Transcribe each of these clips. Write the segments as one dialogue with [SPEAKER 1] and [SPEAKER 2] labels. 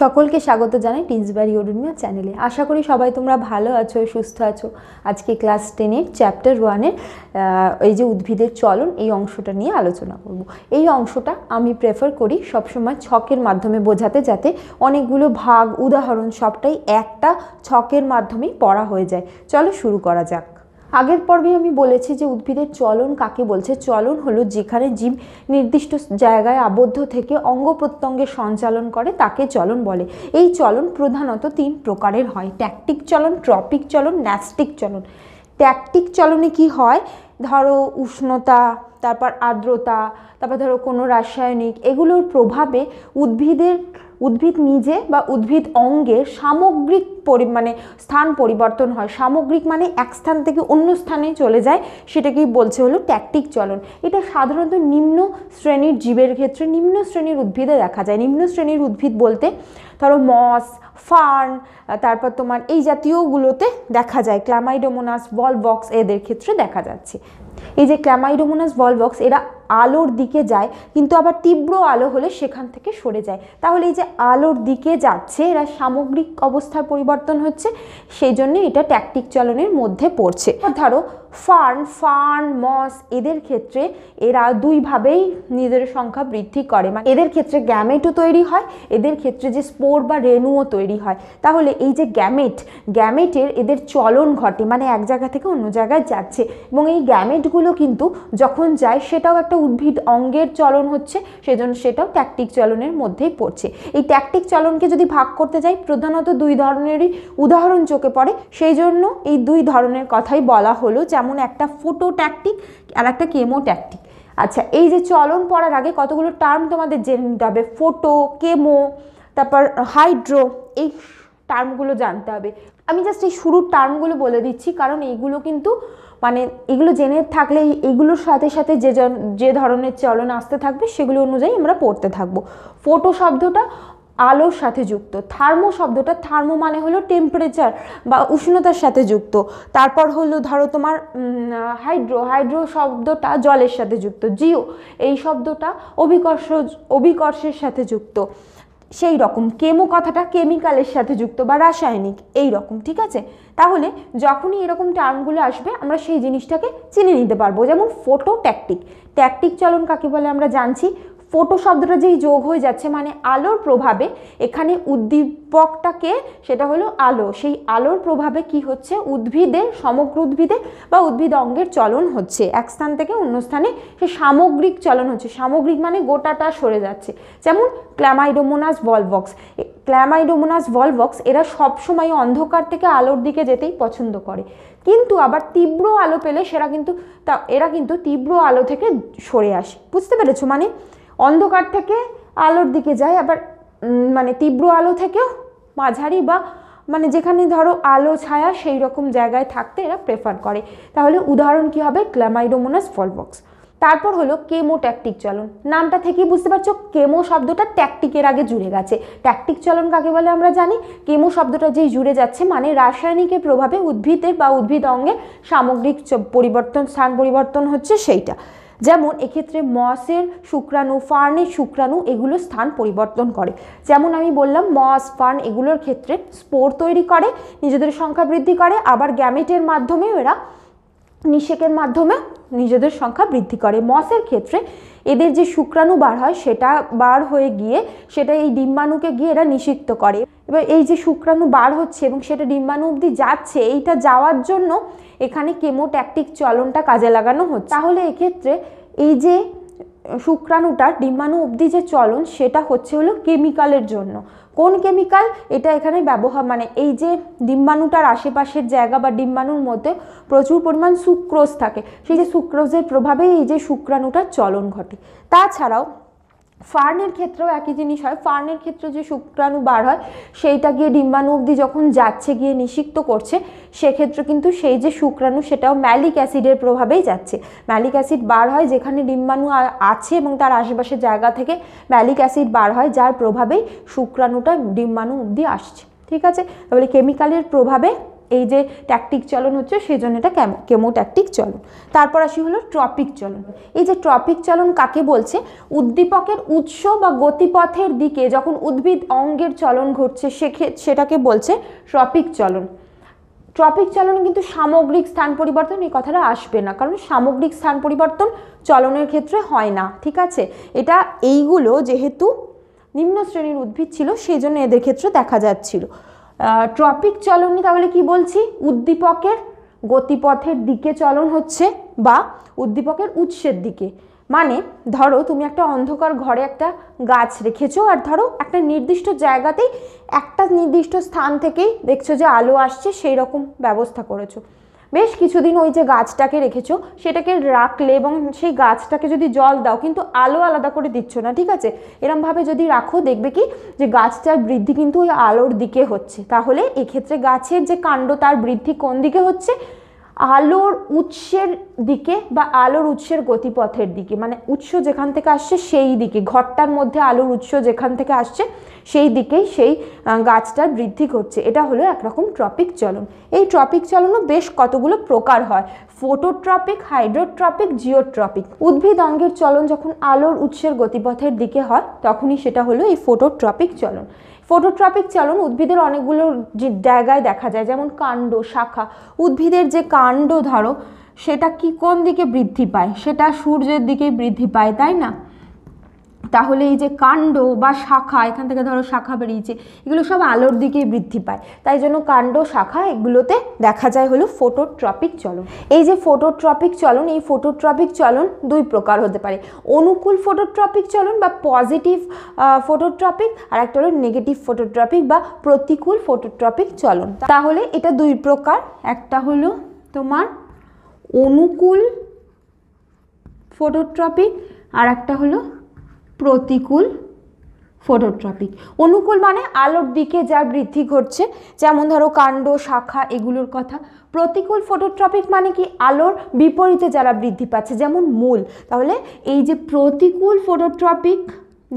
[SPEAKER 1] সকলকে স্বাগত জানাই টিন্সবাড়ি ওডুনিয়া চ্যানেলে আশা করি সবাই তোমরা ভালো আছো সুস্থ আছো আজকে ক্লাস টেনের চ্যাপ্টার ওয়ানের এই যে উদ্ভিদের চলন এই অংশটা নিয়ে আলোচনা করব। এই অংশটা আমি প্রেফার করি সবসময় ছকের মাধ্যমে বোঝাতে যাতে অনেকগুলো ভাগ উদাহরণ সবটাই একটা ছকের মাধ্যমেই পড়া হয়ে যায় চলো শুরু করা যাক আগের পর্বে আমি বলেছি যে উদ্ভিদের চলন কাকে বলছে চলন হলো যেখানে জীব নির্দিষ্ট জায়গায় আবদ্ধ থেকে অঙ্গ প্রত্যঙ্গের সঞ্চালন করে তাকে চলন বলে এই চলন প্রধানত তিন প্রকারের হয় ট্যাকটিক চলন ট্রপিক চলন ন্যাস্টিক চলন ট্যাকটিক চলনে কি হয় ধরো উষ্ণতা তারপর আর্দ্রতা তারপর ধরো কোনো রাসায়নিক এগুলোর প্রভাবে উদ্ভিদের উদ্ভিদ নিজে বা উদ্ভিদ অঙ্গের সামগ্রিক পরি মানে স্থান পরিবর্তন হয় সামগ্রিক মানে এক স্থান থেকে অন্য স্থানে চলে যায় সেটাকেই বলছে হলো ট্যাকটিক চলন এটা সাধারণত নিম্ন শ্রেণীর জীবের ক্ষেত্রে নিম্ন শ্রেণীর উদ্ভিদে দেখা যায় নিম্ন শ্রেণীর উদ্ভিদ বলতে ধরো মস ফার্ন তারপর তোমার এই জাতীয়গুলোতে দেখা যায় ক্লামাইডোমোনাস বলবক্স এদের ক্ষেত্রে দেখা যাচ্ছে এই যে ক্ল্যামাইডোমোনাস বলবক্স এরা আলোর দিকে যায় কিন্তু আবার তীব্র আলো হলে সেখান থেকে সরে যায় তাহলে এই যে আলোর দিকে যাচ্ছে এরা সামগ্রিক অবস্থার পরিবর্তন হচ্ছে সেই জন্য এটা ট্যাকটিক চলনের মধ্যে পড়ছে ধরো ফার্ন ফার্ন মস এদের ক্ষেত্রে এরা দুইভাবেই নিজের সংখ্যা বৃদ্ধি করে মানে এদের ক্ষেত্রে গ্যামেটও তৈরি হয় এদের ক্ষেত্রে যে স্পোর বা রেনুও তৈরি হয় তাহলে এই যে গ্যামেট গ্যামেটের এদের চলন ঘটে মানে এক জায়গা থেকে অন্য জায়গায় যাচ্ছে এবং এই গ্যামেটগুলো কিন্তু যখন যায় সেটাও একটা উদ্ভিদ অঙ্গের চলন হচ্ছে সেজন্য সেটাও ট্যাকটিক চলনের মধ্যেই পড়ছে এই ট্যাকটিক চলনকে যদি ভাগ করতে যাই প্রধানত দুই ধরনেরই উদাহরণ চোখে পড়ে সেই জন্য এই দুই ধরনের কথাই বলা হলো যেমন এমন একটা ফোটো ট্যাকটিক আর একটা কেমো ট্যাকটিক আচ্ছা এই যে চলন পড়ার আগে কতগুলো টার্ম তোমাদের জেনে নিতে হবে ফোটো কেমো তারপর হাইড্রো এই টার্মগুলো জানতে হবে আমি জাস্ট এই শুরুর টার্মগুলো বলে দিচ্ছি কারণ এইগুলো কিন্তু মানে এগুলো জেনে থাকলে এইগুলোর সাথে সাথে যে যে ধরনের চলন আসতে থাকবে সেগুলো অনুযায়ী আমরা পড়তে থাকবো ফোটো শব্দটা আলোর সাথে যুক্ত থার্মো শব্দটা থার্মো মানে হলো টেম্পারেচার বা উষ্ণতার সাথে যুক্ত তারপর হলো ধরো তোমার হাইড্রো হাইড্রো শব্দটা জলের সাথে যুক্ত জিও এই শব্দটা অভিকর্ষ অভিকর্ষের সাথে যুক্ত সেই রকম কেমো কথাটা কেমিক্যালের সাথে যুক্ত বা রাসায়নিক এই রকম ঠিক আছে তাহলে যখনই এরকম টার্মগুলো আসবে আমরা সেই জিনিসটাকে চিনে নিতে পারবো যেমন ফোটো ট্যাকটিক ট্যাকটিক চলন কাকে বলে আমরা জানছি ফোটো শব্দটা যেই যোগ হয়ে যাচ্ছে মানে আলোর প্রভাবে এখানে উদ্দীপকটাকে সেটা হলো আলো সেই আলোর প্রভাবে কি হচ্ছে উদ্ভিদে সমগ্র উদ্ভিদে বা উদ্ভিদ অঙ্গের চলন হচ্ছে এক স্থান থেকে অন্য স্থানে সে সামগ্রিক চলন হচ্ছে সামগ্রিক মানে গোটাটা সরে যাচ্ছে যেমন ক্ল্যামাইডোমোনাস বলবক্স ক্ল্যামাইডোমোনাস বলবক্স এরা সবসময় অন্ধকার থেকে আলোর দিকে যেতেই পছন্দ করে কিন্তু আবার তীব্র আলো পেলে সেরা কিন্তু তা এরা কিন্তু তীব্র আলো থেকে সরে আসে বুঝতে পেরেছো মানে অন্ধকার থেকে আলোর দিকে যায় আবার মানে তীব্র আলো থেকেও মাঝারি বা মানে যেখানে ধরো আলো ছায়া সেই রকম জায়গায় থাকতে এরা প্রেফার করে তাহলে উদাহরণ কি হবে ক্ল্যামাইডোমোনাস ফলবক্স তারপর হলো কেমো ট্যাকটিক চলন নামটা থেকেই বুঝতে পারছো কেমো শব্দটা ট্যাকটিকের আগে জুড়ে গেছে ট্যাকটিক চলন কাকে বলে আমরা জানি কেমো শব্দটা যেই জুড়ে যাচ্ছে মানে রাসায়নিকের প্রভাবে উদ্ভিদের বা উদ্ভিদ অঙ্গে সামগ্রিক পরিবর্তন স্থান পরিবর্তন হচ্ছে সেইটা যেমন এক্ষেত্রে মসের শুক্রাণু ফার্নের শুক্রাণু এগুলো স্থান পরিবর্তন করে যেমন আমি বললাম মস ফার্ন এগুলোর ক্ষেত্রে স্পোর তৈরি করে নিজেদের সংখ্যা বৃদ্ধি করে আবার গ্যামেটের মাধ্যমেও এরা নিষেকের মাধ্যমে নিজেদের সংখ্যা বৃদ্ধি করে মসের ক্ষেত্রে এদের যে শুক্রাণু বার হয় সেটা বার হয়ে গিয়ে সেটা এই ডিম্বাণুকে গিয়ে এরা নিষিক্ত করে এবার এই যে শুক্রাণু বার হচ্ছে এবং সেটা ডিম্বাণু অবধি যাচ্ছে এইটা যাওয়ার জন্য এখানে কেমোট্যাকটিক চলনটা কাজে লাগানো হচ্ছে তাহলে এক্ষেত্রে এই যে শুক্রাণুটার ডিম্বাণু অবধি যে চলন সেটা হচ্ছে হলো কেমিক্যালের জন্য কোন কেমিক্যাল এটা এখানে ব্যবহার মানে এই যে ডিম্বাণুটার আশেপাশের জায়গা বা ডিম্বাণুর মধ্যে প্রচুর পরিমাণ সুক্রোজ থাকে সেই যে সুক্রোজের প্রভাবে এই যে শুক্রাণুটার চলন ঘটে তাছাড়াও ফার্নের ক্ষেত্রেও একই জিনিস হয় ফার্নের ক্ষেত্রে যে শুক্রাণু বার হয় সেইটা গিয়ে ডিম্বাণু অবধি যখন যাচ্ছে গিয়ে নিষিক্ত করছে সেক্ষেত্রে কিন্তু সেই যে শুক্রাণু সেটাও ম্যালিক অ্যাসিডের প্রভাবেই যাচ্ছে ম্যালিক অ্যাসিড বার হয় যেখানে ডিম্বাণু আছে এবং তার আশেপাশের জায়গা থেকে ম্যালিক অ্যাসিড বার হয় যার প্রভাবেই শুক্রাণুটা ডিম্বাণু অবধি আসছে ঠিক আছে তাহলে কেমিক্যালের প্রভাবে এই যে ট্যাকটিক চলন হচ্ছে সেই জন্য এটা কেমো ট্যাকটিক চলন তারপর আসি হলো ট্রপিক চলন এই যে ট্রপিক চলন কাকে বলছে উদ্দীপকের উৎস বা গতিপথের দিকে যখন উদ্ভিদ অঙ্গের চলন ঘটছে সেক্ষে সেটাকে বলছে ট্রপিক চলন ট্রপিক চলন কিন্তু সামগ্রিক স্থান পরিবর্তন এই কথাটা আসবে না কারণ সামগ্রিক স্থান পরিবর্তন চলনের ক্ষেত্রে হয় না ঠিক আছে এটা এইগুলো যেহেতু নিম্ন শ্রেণীর উদ্ভিদ ছিল সেই জন্য এদের ক্ষেত্রে দেখা যাচ্ছিল ট্রপিক চলনই তাহলে কি বলছি উদ্দীপকের গতিপথের দিকে চলন হচ্ছে বা উদ্দীপকের উৎসের দিকে মানে ধরো তুমি একটা অন্ধকার ঘরে একটা গাছ রেখেছো আর ধরো একটা নির্দিষ্ট জায়গাতেই একটা নির্দিষ্ট স্থান থেকেই দেখছো যে আলো আসছে সেই রকম ব্যবস্থা করেছো বেশ কিছুদিন ওই যে গাছটাকে রেখেছো সেটাকে রাখলে এবং সেই গাছটাকে যদি জল দাও কিন্তু আলো আলাদা করে দিচ্ছ না ঠিক আছে এরমভাবে যদি রাখো দেখবে কি যে গাছটার বৃদ্ধি কিন্তু ওই আলোর দিকে হচ্ছে তাহলে এক্ষেত্রে গাছের যে কাণ্ড তার বৃদ্ধি কোন দিকে হচ্ছে আলোর উৎসের দিকে বা আলোর উৎসের গতিপথের দিকে মানে উৎস যেখান থেকে আসছে সেই দিকে ঘরটার মধ্যে আলোর উৎস যেখান থেকে আসছে সেই দিকেই সেই গাছটার বৃদ্ধি করছে এটা হলো একরকম ট্রপিক চলন এই ট্রপিক চলনও বেশ কতগুলো প্রকার হয় ফোটোট্রপিক হাইড্রোট্রপিক জিওট্রপিক উদ্ভিদ অঙ্গের চলন যখন আলোর উৎসের গতিপথের দিকে হয় তখনই সেটা হলো এই ফোটোট্রপিক চলন ফটোট্রাফিক চালন উদ্ভিদের অনেকগুলো যে জায়গায় দেখা যায় যেমন কাণ্ড শাখা উদ্ভিদের যে কাণ্ড ধরো সেটা কি কোন দিকে বৃদ্ধি পায় সেটা সূর্যের দিকে বৃদ্ধি পায় তাই না তাহলে এই যে কাণ্ড বা শাখা এখান থেকে ধরো শাখা বেরিয়েছে এগুলো সব আলোর দিকেই বৃদ্ধি পায় তাই জন্য কাণ্ড শাখা এগুলোতে দেখা যায় হলো ফোটোট্রপিক চলন এই যে ফোটোট্রপিক চলন এই ফোটোট্রপিক চলন দুই প্রকার হতে পারে অনুকূল ফোটোট্রপিক চলন বা পজিটিভ ফোটোট্রপিক আর একটা হলো নেগেটিভ ফোটোট্রপিক বা প্রতিকূল ফোটোট্রপিক চলন তাহলে এটা দুই প্রকার একটা হলো তোমার অনুকূল ফোটোট্রপিক আর একটা হলো প্রতিকূল ফোটোট্রপিক অনুকূল মানে আলোর দিকে যার বৃদ্ধি ঘটছে যেমন ধরো কাণ্ড শাখা এগুলোর কথা প্রতিকূল ফোটোট্রপিক মানে কি আলোর বিপরীতে যারা বৃদ্ধি পাচ্ছে যেমন মূল তাহলে এই যে প্রতিকূল ফোটোট্রপিক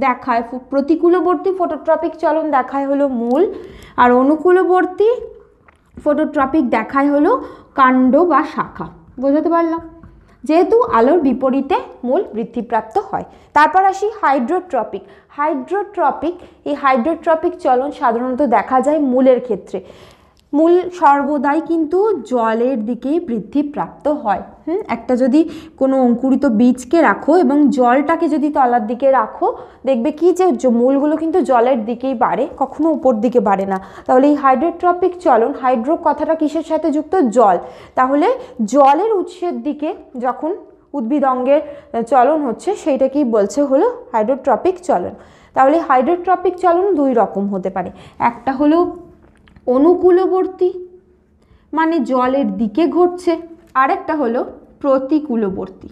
[SPEAKER 1] দেখায় প্রতিকূলবর্তী ফোটোট্রপিক চলন দেখায় হলো মূল আর অনুকূলবর্তী ফোটোট্রপিক দেখায় হলো কাণ্ড বা শাখা বোঝাতে পারলাম যেহেতু আলোর বিপরীতে মূল বৃদ্ধিপ্রাপ্ত হয় তারপর আসি হাইড্রোট্রপিক হাইড্রোট্রপিক এই হাইড্রোট্রপিক চলন সাধারণত দেখা যায় মূলের ক্ষেত্রে মূল সর্বদাই কিন্তু জলের দিকেই বৃদ্ধিপ্রাপ্ত হয় হুম একটা যদি কোনো অঙ্কুরিত বীজকে রাখো এবং জলটাকে যদি তলার দিকে রাখো দেখবে কি যে মূলগুলো কিন্তু জলের দিকেই বাড়ে কখনো উপর দিকে বাড়ে না তাহলে এই হাইড্রোট্রপিক চলন হাইড্রো কথাটা কিসের সাথে যুক্ত জল তাহলে জলের উৎসের দিকে যখন উদ্ভিদ অঙ্গের চলন হচ্ছে সেইটাকেই বলছে হলো হাইড্রোট্রপিক চলন তাহলে হাইড্রোট্রপিক চলন দুই রকম হতে পারে একটা হলো অনুকূলবর্তী মানে জলের দিকে ঘটছে আরেকটা হলো প্রতিকূলবর্তী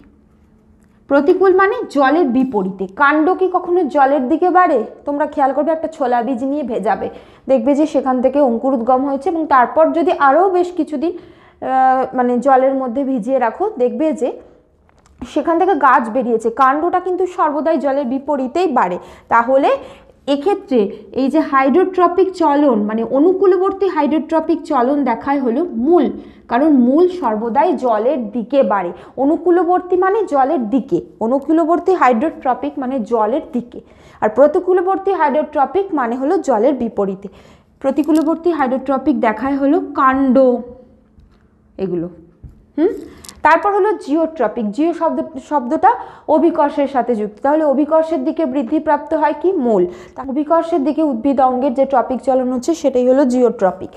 [SPEAKER 1] প্রতিকূল মানে জলের বিপরীতে কাণ্ড কি কখনো জলের দিকে বাড়ে তোমরা খেয়াল করবে একটা ছোলা বীজ নিয়ে ভেজাবে দেখবে যে সেখান থেকে অঙ্কুরোদ্গম হয়েছে এবং তারপর যদি আরও বেশ কিছুদিন মানে জলের মধ্যে ভিজিয়ে রাখো দেখবে যে সেখান থেকে গাছ বেরিয়েছে কাণ্ডটা কিন্তু সর্বদাই জলের বিপরীতেই বাড়ে তাহলে এক্ষেত্রে এই যে হাইড্রোট্রপিক চলন মানে অনুকূলবর্তী হাইড্রোট্রপিক চলন দেখায় হলো মূল কারণ মূল সর্বদাই জলের দিকে বাড়ে অনুকূলবর্তী মানে জলের দিকে অনুকূলবর্তী হাইড্রোট্রপিক মানে জলের দিকে আর প্রতিকূলবর্তী হাইড্রোট্রপিক মানে হলো জলের বিপরীতে প্রতিকূলবর্তী হাইড্রোট্রপিক দেখায় হলো কাণ্ড এগুলো হুম তারপর হলো জিওট্রপিক জিও শব্দ শব্দটা অভিকর্ষের সাথে যুক্ত তাহলে অভিকর্ষের দিকে বৃদ্ধিপ্রাপ্ত হয় কি মূল অভিকর্ষের দিকে উদ্ভিদ অঙ্গের যে ট্রপিক চলন হচ্ছে সেটাই হলো জিওট্রপিক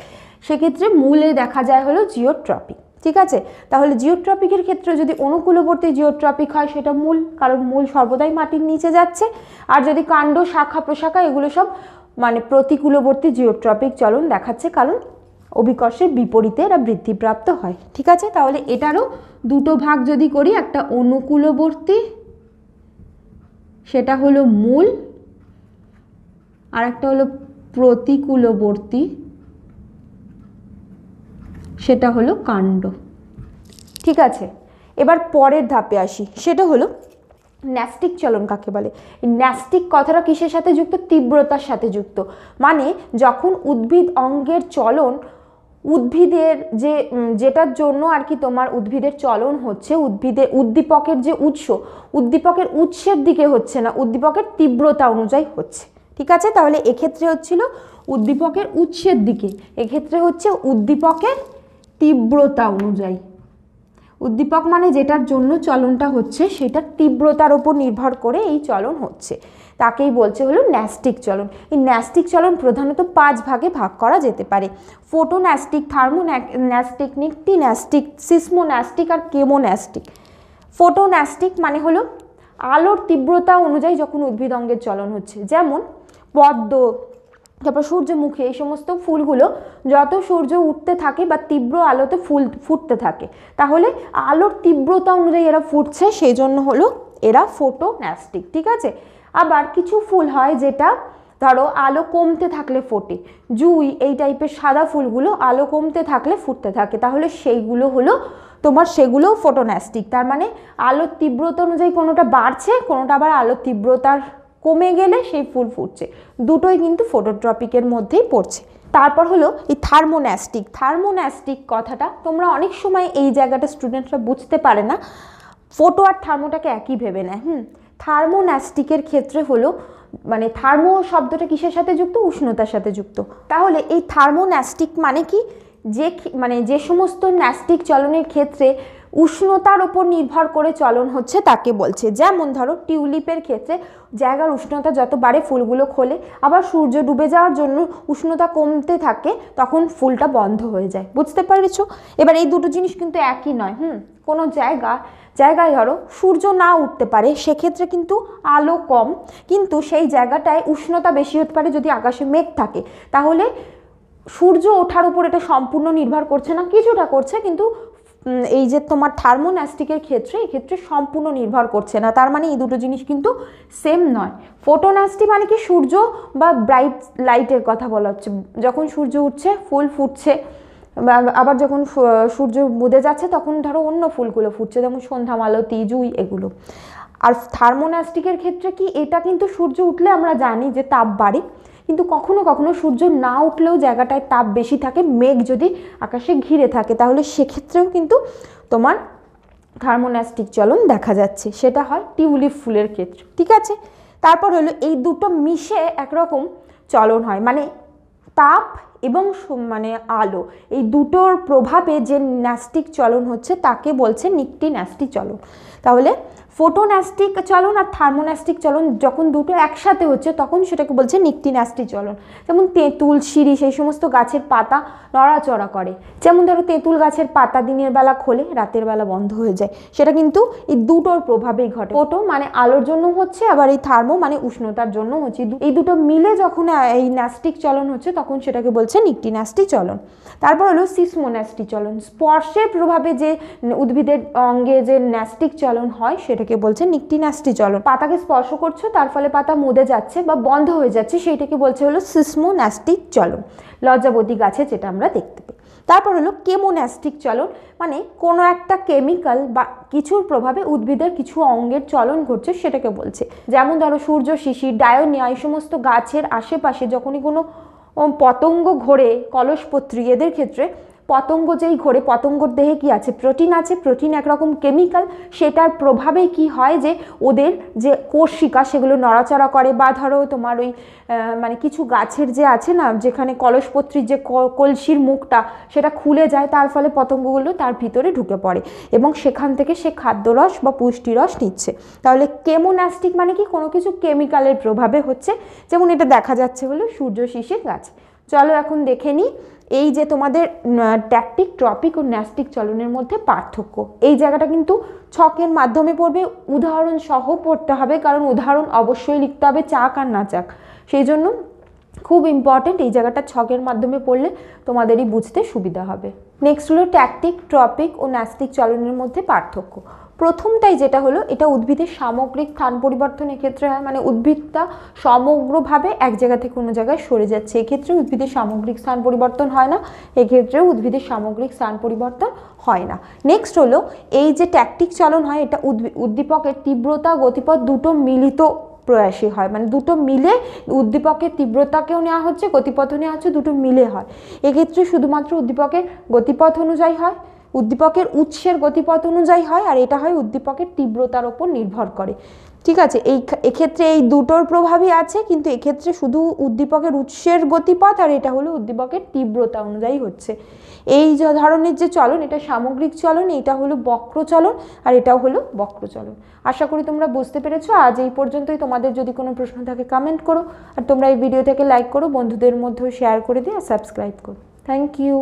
[SPEAKER 1] সেক্ষেত্রে মূলে দেখা যায় হলো জিওট্রপিক ঠিক আছে তাহলে জিওট্রপিকের ক্ষেত্রে যদি অনুকূলবর্তী জিওট্রপিক হয় সেটা মূল কারণ মূল সর্বদাই মাটির নিচে যাচ্ছে আর যদি কাণ্ড শাখা প্রশাখা এগুলো সব মানে প্রতিকূলবর্তী জিওট্রপিক চলন দেখাচ্ছে কারণ অভিকর্ষের বিপরীতে এরা বৃদ্ধিপ্রাপ্ত হয় ঠিক আছে তাহলে এটারও দুটো ভাগ যদি করি একটা অনুকূলবর্তী সেটা হলো মূল আর একটা হলো প্রতিকূলবর্তী সেটা হলো কাণ্ড ঠিক আছে এবার পরের ধাপে আসি সেটা হলো ন্যাস্টিক চলন কাকে বলে ন্যাস্টিক কথাটা কিসের সাথে যুক্ত তীব্রতার সাথে যুক্ত মানে যখন উদ্ভিদ অঙ্গের চলন উদ্ভিদের যে যেটার জন্য আর কি তোমার উদ্ভিদের চলন হচ্ছে উদ্ভিদের উদ্দীপকের যে উৎস উদ্দীপকের উৎসের দিকে হচ্ছে না উদ্দীপকের তীব্রতা অনুযায়ী হচ্ছে ঠিক আছে তাহলে এক্ষেত্রে হচ্ছিল উদ্দীপকের উৎসের দিকে এক্ষেত্রে হচ্ছে উদ্দীপকের তীব্রতা অনুযায়ী উদ্দীপক মানে যেটার জন্য চলনটা হচ্ছে সেটার তীব্রতার ওপর নির্ভর করে এই চলন হচ্ছে তাকেই বলছে হলো ন্যাস্টিক চলন এই ন্যাস্টিক চলন প্রধানত পাঁচ ভাগে ভাগ করা যেতে পারে ফোটোন্যাস্টিক থার্মোন্যাস্টিক নিকটিন্যাস্টিক সিসমোন্যাস্টিক আর কেমোন্যাস্টিক ফোটোন্যাস্টিক মানে হলো আলোর তীব্রতা অনুযায়ী যখন উদ্ভিদ অঙ্গের চলন হচ্ছে যেমন পদ্ম তারপর সূর্যমুখী এই সমস্ত ফুলগুলো যত সূর্য উঠতে থাকে বা তীব্র আলোতে ফুল ফুটতে থাকে তাহলে আলোর তীব্রতা অনুযায়ী এরা ফুটছে সেই জন্য হলো এরা ফোটোন্যাস্টিক ঠিক আছে আবার কিছু ফুল হয় যেটা ধরো আলো কমতে থাকলে ফোটে জুই এই টাইপের সাদা ফুলগুলো আলো কমতে থাকলে ফুটতে থাকে তাহলে সেইগুলো হলো তোমার সেগুলোও ফোটোন্যাস্টিক তার মানে আলোর তীব্রতা অনুযায়ী কোনোটা বাড়ছে কোনোটা আবার আলোর তীব্রতার কমে গেলে সেই ফুল ফুটছে দুটোই কিন্তু ফোটোট্রপিকের মধ্যেই পড়ছে তারপর হলো এই থার্মোন্যাস্টিক থার্মোন্যাস্টিক কথাটা তোমরা অনেক সময় এই জায়গাটা স্টুডেন্টরা বুঝতে পারে না ফোটো আর থার্মোটাকে একই ভেবে নেয় হুম থার্মোন্যাস্টিকের ক্ষেত্রে হলো মানে থার্মো শব্দটা কিসের সাথে যুক্ত উষ্ণতার সাথে যুক্ত তাহলে এই থার্মোন্যাস্টিক মানে কি যে মানে যে সমস্ত ন্যাস্টিক চলনের ক্ষেত্রে উষ্ণতার ওপর নির্ভর করে চলন হচ্ছে তাকে বলছে যেমন ধরো টিউলিপের ক্ষেত্রে জায়গার উষ্ণতা যত বাড়ে ফুলগুলো খোলে আবার সূর্য ডুবে যাওয়ার জন্য উষ্ণতা কমতে থাকে তখন ফুলটা বন্ধ হয়ে যায় বুঝতে পারছো এবার এই দুটো জিনিস কিন্তু একই নয় হুম কোনো জায়গা জায়গায় ধরো সূর্য না উঠতে পারে সেক্ষেত্রে কিন্তু আলো কম কিন্তু সেই জায়গাটায় উষ্ণতা বেশি হতে পারে যদি আকাশে মেঘ থাকে তাহলে সূর্য ওঠার উপর এটা সম্পূর্ণ নির্ভর করছে না কিছুটা করছে কিন্তু এই যে তোমার থার্মোন্যাস্টিকের ক্ষেত্রে ক্ষেত্রে সম্পূর্ণ নির্ভর করছে না তার মানে এই দুটো জিনিস কিন্তু সেম নয় ফোটোনাস্টি মানে কি সূর্য বা ব্রাইট লাইটের কথা বলা হচ্ছে যখন সূর্য উঠছে ফুল ফুটছে আবার যখন সূর্য মুদে যাচ্ছে তখন ধরো অন্য ফুলগুলো ফুটছে যেমন সন্ধ্যামালতি জুই এগুলো আর থার্মোনাস্টিকের ক্ষেত্রে কি এটা কিন্তু সূর্য উঠলে আমরা জানি যে তাপ বাড়ে কিন্তু কখনো কখনো সূর্য না উঠলেও জায়গাটায় তাপ বেশি থাকে মেঘ যদি আকাশে ঘিরে থাকে তাহলে সেক্ষেত্রেও কিন্তু তোমার থার্মোনাস্টিক চলন দেখা যাচ্ছে সেটা হয় টিউলিপ ফুলের ক্ষেত্রে ঠিক আছে তারপর হলো এই দুটো মিশে একরকম চলন হয় মানে তাপ এবং মানে আলো এই দুটোর প্রভাবে যে ন্যাস্টিক চলন হচ্ছে তাকে বলছে নিকটি ন্যাস্টিক চলন তাহলে ফোটোন্যাস্টিক চলন আর থার্মোন্যাস্টিক চলন যখন দুটো একসাথে হচ্ছে তখন সেটাকে বলছে নিকটিন্যাস্টি চলন যেমন তেঁতুল শিরি সেই সমস্ত গাছের পাতা নড়াচড়া করে যেমন ধরো তেঁতুল গাছের পাতা দিনের বেলা খোলে রাতের বেলা বন্ধ হয়ে যায় সেটা কিন্তু এই দুটোর প্রভাবেই ঘটে ফোটো মানে আলোর জন্য হচ্ছে আবার এই থার্মো মানে উষ্ণতার জন্য হচ্ছে এই দুটো মিলে যখন এই ন্যাস্টিক চলন হচ্ছে তখন সেটাকে বলছে নিকটিন্যাস্টি চলন তারপর হলো সিসমোন্যাস্টি চলন স্পর্শের প্রভাবে যে উদ্ভিদের অঙ্গে যে ন্যাস্টিক চলন হয় সেটা সেটাকে বলছে নিকটিনাস্টি জ্বলন পাতাকে স্পর্শ করছো তার ফলে পাতা মুদে যাচ্ছে বা বন্ধ হয়ে যাচ্ছে সেইটাকে বলছে হলো সিসমোন্যাস্টিক চলন লজ্জাবতী গাছে যেটা আমরা দেখতে পাই তারপর হলো কেমোন্যাস্টিক চলন মানে কোনো একটা কেমিক্যাল বা কিছুর প্রভাবে উদ্ভিদের কিছু অঙ্গের চলন ঘটছে সেটাকে বলছে যেমন ধরো সূর্য শিশির ডায়োনিয়া এই সমস্ত গাছের আশেপাশে যখনই কোনো পতঙ্গ ঘোরে কলসপত্রী এদের ক্ষেত্রে পতঙ্গ যেই ঘোরে পতঙ্গর দেহে কি আছে প্রোটিন আছে প্রোটিন একরকম কেমিক্যাল সেটার প্রভাবে কি হয় যে ওদের যে কোষিকা সেগুলো নড়াচড়া করে বা ধরো তোমার ওই মানে কিছু গাছের যে আছে না যেখানে কলসপত্রীর যে কলসির মুখটা সেটা খুলে যায় তার ফলে পতঙ্গগুলো তার ভিতরে ঢুকে পড়ে এবং সেখান থেকে সে খাদ্যরস বা পুষ্টিরস নিচ্ছে তাহলে কেমোনাস্টিক মানে কি কোনো কিছু কেমিক্যালের প্রভাবে হচ্ছে যেমন এটা দেখা যাচ্ছে হলো সূর্য শিশির গাছ চলো এখন দেখে নিই এই যে তোমাদের ট্যাকটিক ট্রপিক ও ন্যাস্টিক চলনের মধ্যে পার্থক্য এই জায়গাটা কিন্তু ছকের মাধ্যমে পড়বে উদাহরণ সহ পড়তে হবে কারণ উদাহরণ অবশ্যই লিখতে হবে চাক আর না চাক সেই জন্য খুব ইম্পর্ট্যান্ট এই জায়গাটা ছকের মাধ্যমে পড়লে তোমাদেরই বুঝতে সুবিধা হবে নেক্সট হলো ট্যাকটিক ট্রপিক ও ন্যাস্টিক চলনের মধ্যে পার্থক্য প্রথমটাই যেটা হলো এটা উদ্ভিদের সামগ্রিক স্থান পরিবর্তনের ক্ষেত্রে হয় মানে উদ্ভিদটা সমগ্রভাবে এক জায়গা থেকে অন্য জায়গায় সরে যাচ্ছে এক্ষেত্রে উদ্ভিদের সামগ্রিক স্থান পরিবর্তন হয় না এক্ষেত্রে উদ্ভিদের সামগ্রিক স্থান পরিবর্তন হয় না নেক্সট হলো এই যে ট্যাকটিক চলন হয় এটা উদ্দীপকের তীব্রতা গতিপথ দুটো মিলিত প্রয়াসে হয় মানে দুটো মিলে উদ্দীপকের তীব্রতাকেও নেওয়া হচ্ছে গতিপথও নেওয়া হচ্ছে দুটো মিলে হয় এক্ষেত্রে শুধুমাত্র উদ্দীপকের গতিপথ অনুযায়ী হয় উদ্দীপকের উৎসের গতিপথ অনুযায়ী হয় আর এটা হয় উদ্দীপকের তীব্রতার ওপর নির্ভর করে ঠিক আছে এই এক্ষেত্রে এই দুটোর প্রভাবই আছে কিন্তু এক্ষেত্রে শুধু উদ্দীপকের উৎসের গতিপথ আর এটা হলো উদ্দীপকের তীব্রতা অনুযায়ী হচ্ছে এই ধরনের যে চলন এটা সামগ্রিক চলন এটা হলো বক্রচলন আর এটাও হলো বক্রচলন আশা করি তোমরা বুঝতে পেরেছো আজ এই পর্যন্তই তোমাদের যদি কোনো প্রশ্ন থাকে কমেন্ট করো আর তোমরা এই ভিডিও থেকে লাইক করো বন্ধুদের মধ্যেও শেয়ার করে দিয়ে আর সাবস্ক্রাইব করো থ্যাংক ইউ